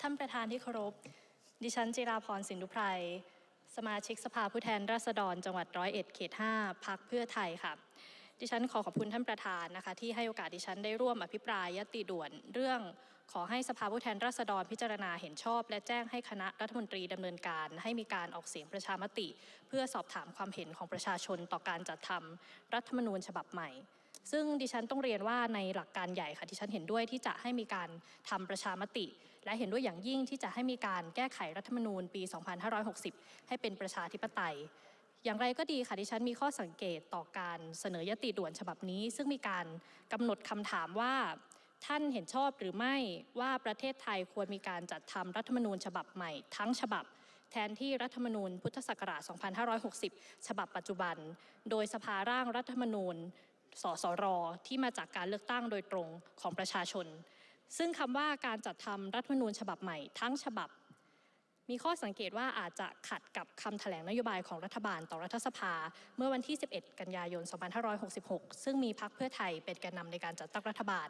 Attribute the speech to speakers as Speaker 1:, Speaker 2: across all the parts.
Speaker 1: ท่านประธานที่เคารพ ดิฉันจิราพรสินทุไพรสมาชิกสภาผู้แทนราษฎรจังหวัดร้อยเอ็ดเขตห้าพักเพื่อไทยค่ะดิฉันขอขอบคุณท่านประธานนะคะที่ให้โอกาส ดิฉันได้ร่วมอภิปรายยติด่วน เรื่องขอให้สภาผู้แทนราษฎรพิจารณาเห็นชอบและแจ้งให้คณะรัฐมนตรีดำเนินการ ให้มีการออกเสียงประชามติ เพื่อสอบถามความเห็นของประชาชนต่อการจัดทำรัฐธรรมนูญฉบับใหม่ซึ่งดิฉันต้องเรียนว่าในหลักการใหญ่ค่ะดิฉันเห็นด้วยที่จะให้มีการทำประชามติ และเห็นด้วยอย่างยิ่งที่จะให้มีการแก้ไขรัฐธรรมนูญปี 2560 ให้เป็นประชาธิปไตย อย่างไรก็ดีค่ะดิฉันมีข้อสังเกตต่อการเสนอยติด่วนฉบับนี้ ซึ่งมีการกำหนดคำถามว่า ท่านเห็นชอบหรือไม่ว่าประเทศไทยควรมีการจัดทำรัฐธรรมนูญฉบับใหม่ทั้งฉบับ แทนที่รัฐธรรมนูญพุทธศักราช 2560 ฉบับปัจจุบัน โดยสภาร่างรัฐธรรมนูญสสรที่มาจากการเลือกตั้งโดยตรงของประชาชน ซึ่งคำว่าการจัดทำรัฐมนูญฉบับใหม่ทั้งฉบับมีข้อสังเกตว่าอาจจะขัดกับคำถแถลงนโยบายของรัฐบาลต่อรัฐสภา เมื่อวันที่ 11 กันยายน 2566 ซึ่งมีพักเพื่อไทยเป็นแกนนำในการจัดตั้งรัฐบาล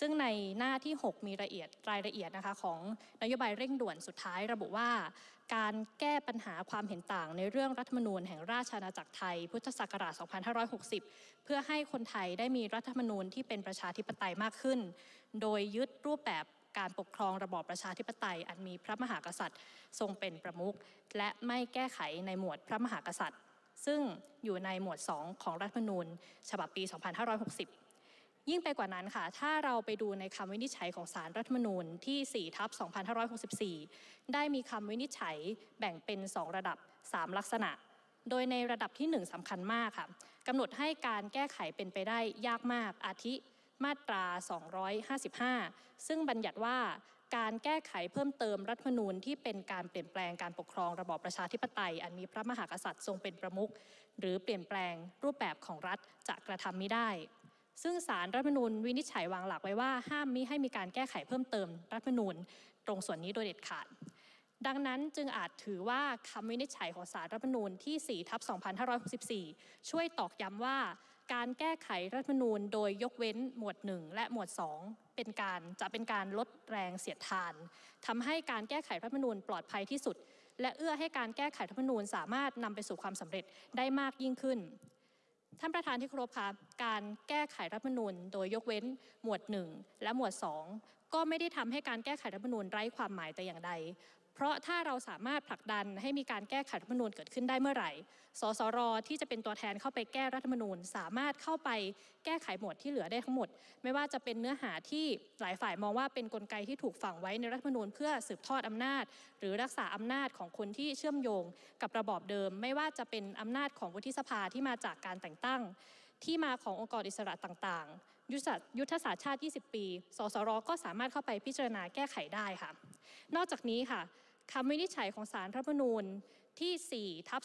Speaker 1: ซึ่งในหน้าที่ 6 มีรายละเอียดรายละเอียดนะคะของนโยบายเร่งด่วนสุดท้ายระบุว่า การแก้ปัญหาความเห็นต่าง ในเรื่องรัฐมนูญแห่งราชอาณาจักรไทย พุทธศักราช 2560 เพื่อให้คนไทยได้มีรัฐมนูญที่เป็นประชาธิปไตยมากขึ้น โดยยึดรูปแบบการปกครองระบอบประชาธิปไตย อันมีพระมหากษัตริย์ ทรงเป็นประมุขและไม่แก้ไขในหมวดพระมหากษัตริย์ ซึ่งอยู่ในหมวด 2 ของรัฐธรรมนูญ ฉบับปี 2560 ยิ่งไปกว่านั้นค่ะ ถ้าเราไปดูในคำวินิจฉัยของสารรัฐธรรมนูญที่4ทับ2564 ได้มีคำวินิจฉัยแบ่งเป็น 2 ระดับ 3 ลักษณะ โดยในระดับที่ 1 สำคัญมากค่ะกำหนดให้การแก้ไขเป็นไปได้ยากมากอาทิมาตรา 255 ซึ่งบัญญัติว่าการแก้ไขเพิ่มเติมรัฐมนูญที่เป็นการเปลี่ยนแปลงการปกครองระบอบประชาธิปไตย อันมีพระมหากษัตริย์ทรงเป็นประมุขหรือเปลี่ยนแปลงรูปแบบของรัฐจะกระทำไม่ได้ ซึ่งสารรัฐมนูญวินิจฉัยวางหลักไว้ว่า ห้ามมิให้มีการแก้ไขเพิ่มเติมรัฐมนูญตรงส่วนนี้โดยเด็ดขาด ดังนั้นจึงอาจถือว่าคำวินิจฉัยของสารรัฐมนูญที่4ทับ2564 ช่วยตอกย้ำว่าการแก้ไขรัฐมนูญโดยยกเว้นหมวด 1 และหมวด 2 เป็นการจะเป็นการลดแรงเสียดทาน ทำให้การแก้ไขรัฐมนูญปลอดภัยที่สุด และเอื้อให้การแก้ไขรัฐมนูญสามารถนำไปสู่ความสำเร็จได้มากยิ่งขึ้นท่านประธานที่เคารพค่ะการแก้ไขรัฐมนูญโดยยกเว้นหมวด 1 และหมวด 2 ก็ไม่ได้ทำให้การแก้ไขรัฐมนูญไร้ความหมายแต่อย่างใดเพราะถ้าเราสามารถผลักดันให้มีการแก้ไขรัฐมนูญเกิดขึ้นได้เมื่อไหร่ สสร ที่จะเป็นตัวแทนเข้าไปแก้รัฐมนูญสามารถเข้าไปแก้ไขหมวดที่เหลือได้ทั้งหมด ไม่ว่าจะเป็นเนื้อหาที่หลายฝ่ายมองว่าเป็นนกลไกที่ถูกฝังไว้ในรัฐมนูญเพื่อสืบทอดอำนาจ หรือรักษาอำนาจของคนที่เชื่อมโยง กับระบอบเดิม ไม่ว่าจะเป็นอำนาจของวุฒิสภาที่มาจากการแต่งตั้ง ที่มาขององค์กรอิสระต่าง ๆ ยุทธศาสตร์ชาติ20 ปี สสร ก็สามารถเข้าไปพิจารณาแก้ไขได้ค่ะ นอกจากนี้ค่ะคำวินิจฉัยของสารรัฐมนูญที่ 4ทับ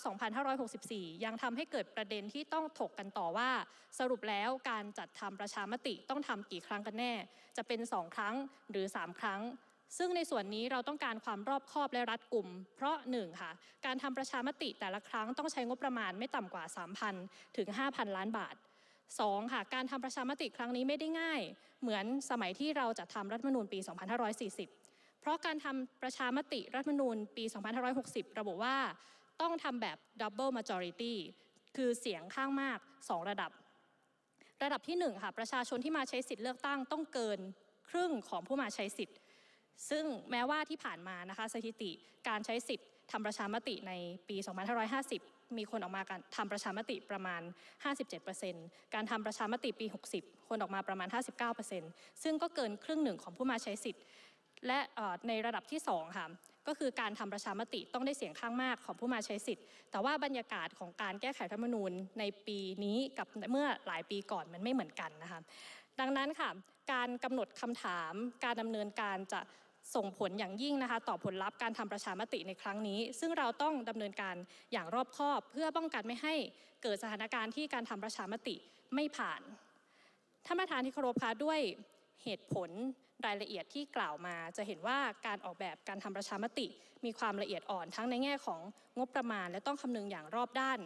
Speaker 1: 2564 ยังทำให้เกิดประเด็นที่ต้องถกกันต่อว่า สรุปแล้วการจัดทำประชามติต้องทำกี่ครั้งกันแน่จะเป็น 2 ครั้งหรือ 3 ครั้ง ซึ่งในส่วนนี้เราต้องการความรอบคอบและรัดกลุ่มเพราะ1ค่ะการทำประชามติแต่ละครั้งต้องใช้งบประมาณไม่ต่ำกว่า 3,000ถึง5,000 ล้านบาท 2. ค่ะการทำประชามติครั้งนี้ไม่ได้ง่าย เหมือนสมัยที่เราจัดทำรัฐมนูญปี 2540เพราะการทำประชามติรัฐมนูญปี 2560 ระบุว่าต้องทำแบบ double majority คือเสียงข้างมาก 2 ระดับ ระดับที่1ค่ะประชาชนที่มาใช้สิทธิ์เลือกตั้ง ต้องเกินครึ่งของผู้มาใช้สิทธิ์ซึ่งแม้ว่าที่ผ่านมานะคะสถิติการใช้สิทธิ์ทำประชามติในปี 2550 มีคนออกมาการทำประชามติประมาณ 57%การทำประชามติปี 60 คนออกมาประมาณ 59%ซึ่งก็เกินครึ่งหนึ่งของผู้มาใช้สิทธิ์และในระดับที่2ค่ะก็คือการทำประชามติต้องได้เสียงข้างมากของผู้มาใช้สิทธิ์ แต่ว่าบรรยากาศของการแก้ไขรัฐธมนูญในปีนี้กับเมื่อหลายปีก่อนมันไม่เหมือนกันนะคะดังนั้นค่ะการกำหนดคำถาม การดำเนินการจะส่งผลอย่างยิ่งนะคะต่อผลลัพธ์การทำประชามติในครั้งนี้ ซึ่งเราต้องดำเนินการอย่างรอบคอบ เพื่อป้องกันไม่ให้เกิดสถานการณ์ที่การทำประชามติไม่ผ่านท่านประธานที่เคารพคะด้วยเหตุผลรายละเอียดที่กล่าวมาจะเห็นว่าการออกแบบการทำประชามติ มีความละเอียดอ่อนทั้งในแง่ของงบประมาณ และต้องคำนึงอย่างรอบด้าน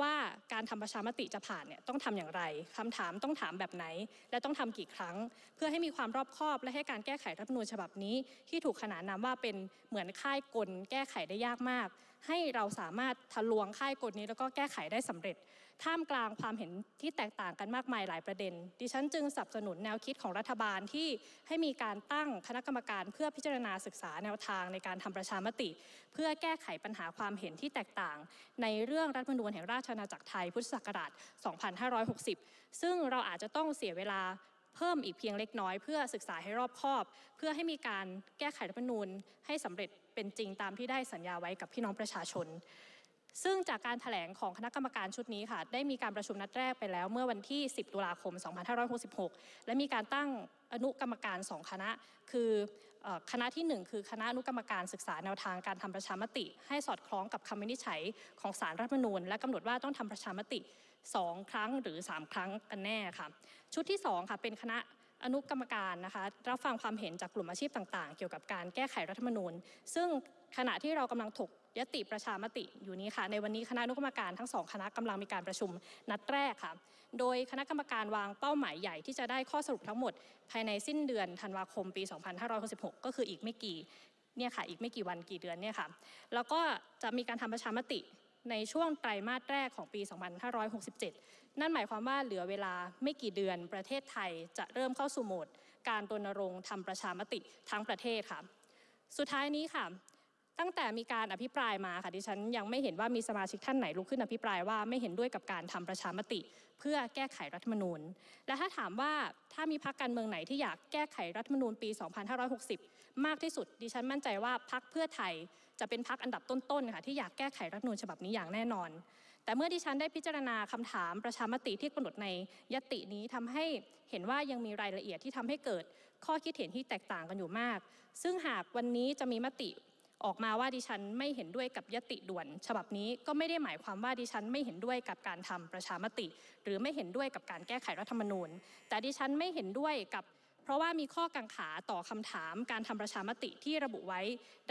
Speaker 1: ว่าการทำประชามติจะผ่านเนี่ยต้องทำอย่างไร คำถามต้องถามแบบไหน และต้องทำกี่ครั้ง เพื่อให้มีความรอบคอบ และให้การแก้ไขรัฐมนูญฉบับนี้ ที่ถูกขนานนามว่าเป็นเหมือนค่ายกล แก้ไขได้ยากมากให้เราสามารถทะลวงค่ายกฎนี้ แล้วก็แก้ไขได้สำเร็จ ท่ามกลางความเห็นที่แตกต่างกันมากมายหลายประเด็น ดิฉันจึงสนับสนุนแนวคิดของรัฐบาลที่ให้มีการตั้งคณะกรรมการเพื่อพิจารณาศึกษาแนวทางในการทำประชามติ เพื่อแก้ไขปัญหาความเห็นที่แตกต่าง ในเรื่องรัฐมนูญแห่งราชอาณาจักรไทย พุทธศักราช 2560 ซึ่งเราอาจจะต้องเสียเวลาเพิ่มอีกเพียงเล็กน้อยเพื่อศึกษาให้รอบคอบ เพื่อให้มีการแก้ไขรัฐมนูญให้สำเร็จเป็นจริงตามที่ได้สัญญาไว้กับพี่น้องประชาชนซึ่งจากการถแถลงของคณะกรรมการชุดนี้ค่ะได้มีการประชุมนัดแรกไปแล้วเมื่อวันที่ 10ตุลาคม 2566และมีการตั้งอนุกรรมการสองคณะ คือคณะที่ 1 คือคณะอนุกรรมการศึกษาแนวทาง การทำประชามติ ให้สอดคล้องกับคำวินิจฉัย ของสารรัฐมนูญและกำหนดว่าต้องทำประชามติ 2 ครั้งหรือ 3 ครั้งกันแน่ค่ะชุดที่2ค่ะเป็นคณะอนุกรรมการนะคะรับฟังความเห็นจากกลุ่มอาชีพต่างๆ เกี่ยวกับการแก้ไขรัฐธรรมนูญ ซึ่งขณะที่เรากำลังถกยติประชามติอยู่นี้ค่ะ ในวันนี้คณะนุกรรมการทั้งสองคณะกำลังมีการประชุมนัดแรกค่ะ โดยคณะกรรมการวางเป้าหมายใหญ่ที่จะได้ข้อสรุปทั้งหมด ภายในสิ้นเดือนธันวาคมปี 2566 ก็คืออีกไม่กี่เนี่ยค่ะ อีกไม่กี่วันกี่เดือนเนี่ยค่ะ แล้วก็จะมีการทำประชามติในช่วงไตรมาสแรกของปี 2567 นั่นหมายความว่าเหลือเวลาไม่กี่เดือนประเทศไทย จะเริ่มเข้าสู่โหมดการรณรงค์ทำประชามติทั้งประเทศค่ะ สุดท้ายนี้ค่ะตั้งแต่มีการอภิปรายมาค่ะดิฉันยังไม่เห็นว่ามีสมาชิกท่านไหนลุกขึ้นอภิปรายว่า ไม่เห็นด้วยกับการทำประชามติ เพื่อแก้ไขรัฐธรรมนูญ และถ้าถามว่าถ้ามีพักการเมืองไหนที่อยากแก้ไขรัฐธรรมนูญปี2560 มากที่สุด ดิฉันมั่นใจว่าพักเพื่อไทยจะเป็นพักอันดับต้นๆค่ะที่อยากแก้ไขรัฐธรรมนูญฉบับนี้อย่างแน่นอน แต่เมื่อดิฉันได้พิจารณาคำถามประชามติที่กำหนดในยตินี้ทำให้เห็นว่ายังมีรายละเอียดที่ทำให้เกิดข้อคิดเห็นที่แตกต่างกันอยู่มาก ซึ่งหากวันนี้จะมีมติออกมาว่าดิฉันไม่เห็นด้วยกับยติด่วน ฉบับนี้ก็ไม่ได้หมายความว่าดิฉันไม่เห็นด้วยกับการทำประชามติ หรือไม่เห็นด้วยกับการแก้ไขรัฐธรรมนูญ แต่ดิฉันไม่เห็นด้วยกับ เพราะว่ามีข้อกังขาต่อคำถามการทำประชามติ ที่ระบุไว้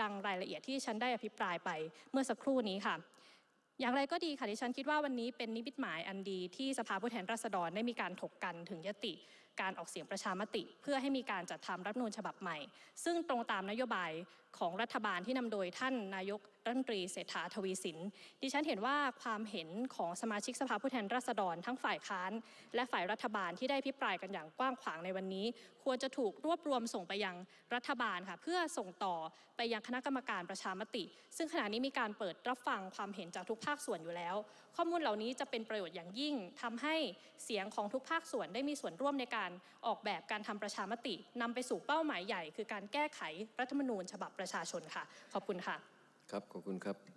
Speaker 1: ดังรายละเอียดที่ฉันได้อภิปรายไปเมื่อสักครู่นี้ค่ะอย่างไรก็ดีค่ะดิฉันคิดว่าวันนี้เป็นนิมิตหมายอันดีที่สภาผู้แทนราษฎรได้มีการถกกันถึงยติการออกเสียงประชามติ เพื่อให้มีการจัดทำรัฐนูญฉบับใหม่ ซึ่งตรงตามนโยบายของรัฐบาลที่นำโดยท่านนายกรัฐมนตรีเศรษฐาทวีสินดิฉันเห็นว่าความเห็นของสมาชิกสภาผู้แทนราษฎรทั้งฝ่ายค้าน และฝ่ายรัฐบาลที่ได้พิปรายกันอย่างกว้างขวางในวันนี้ ควรจะถูกรวบรวมส่งไปยังรัฐบาลค่ะเพื่อส่งต่อไปยังคณะกรรมการประชามติ ซึ่งขณะนี้มีการเปิดรับฟังความเห็นจากทุกภาคส่วนอยู่แล้ว ข้อมูลเหล่านี้จะเป็นประโยชน์อย่างยิ่งทำให้เสียงของทุกภาคส่วนได้มีส่วนร่วมในการการออกแบบการทำประชามติ นำไปสู่เป้าหมายใหญ่ คือการแก้ไขรัฐธรรมนูญ ฉบับประชาชนค่ะ ขอบคุณค่ะ ครับ ขอบคุณครับ